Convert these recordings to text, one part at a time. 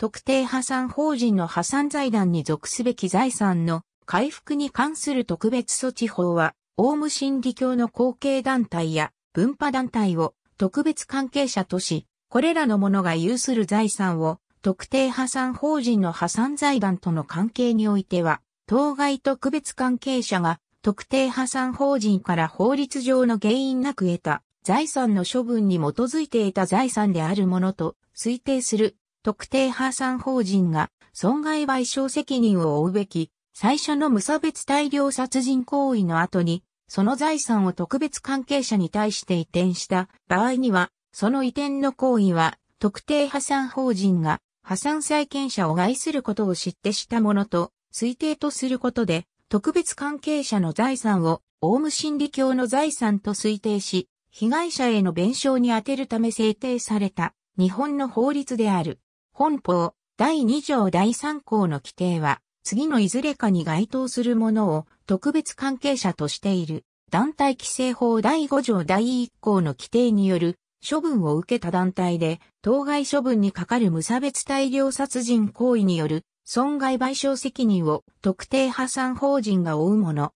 特定破産法人の破産財団に属すべき財産の回復に関する特別措置法は、オウム真理教の後継団体や分派団体を特別関係者とし、これらの者が有する財産を特定破産法人の破産財団との関係においては、当該特別関係者が特定破産法人から法律上の原因なく得た財産の処分に基づいて得た財産であるものと推定する特定破産法人が損害賠償責任を負うべき最初の無差別大量殺人行為の後に、その財産を特別関係者に対して移転した場合には、その移転の行為は特定破産法人が破産債権者を害することを知ってしたものと推定とすることで、特別関係者の財産をオウム真理教の財産と推定し、被害者への弁償に充てるため制定された日本の法律である。本法第2条第3項の規定は、次のいずれかに該当するものを特別関係者としている団体規制法第5条第1項の規定による処分を受けた団体で当該処分にかかる無差別大量殺人行為による損害賠償責任を特定破産法人が負うもの。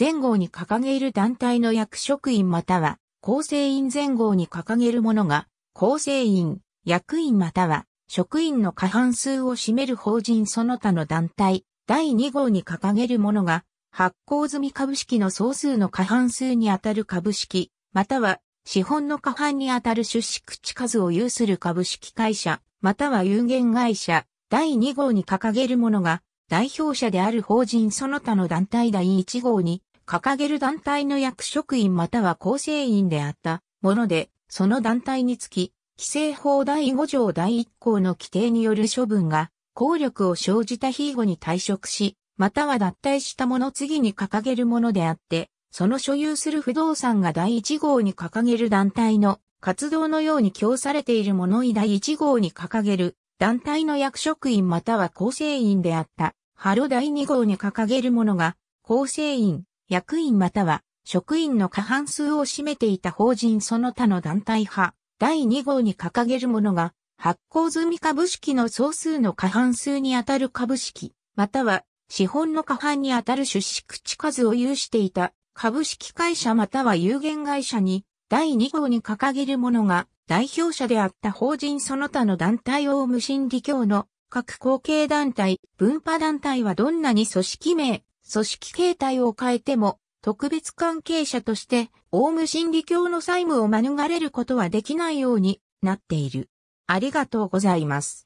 前後に掲げる団体の役職員または構成員前後に掲げるものが構成員、役員または職員の過半数を占める法人その他の団体、第2号に掲げるものが、発行済み株式の総数の過半数にあたる株式、または資本の過半にあたる出資口数を有する株式会社、または有限会社、第2号に掲げるものが、代表者である法人その他の団体第1号に、掲げる団体の役職員または構成員であったもので、その団体につき、規制法第5条第1項の規定による処分が、効力を生じた非後に退職し、または脱退したもの次に掲げるものであって、その所有する不動産が第1号に掲げる団体の活動のように供されているもの以第1号に掲げる団体の役職員または構成員であった、ハロ第2号に掲げるものが、構成員、役員または職員の過半数を占めていた法人その他の団体派、第2号に掲げるものが、発行済み株式の総数の過半数にあたる株式、または資本の過半にあたる出資口数を有していた株式会社または有限会社に第2号に掲げるものが代表者であった法人その他の団体を無心理教の各後継団体、分派団体はどんなに組織名、組織形態を変えても特別関係者として、オウム真理教の債務を免れることはできないようになっている。ありがとうございます。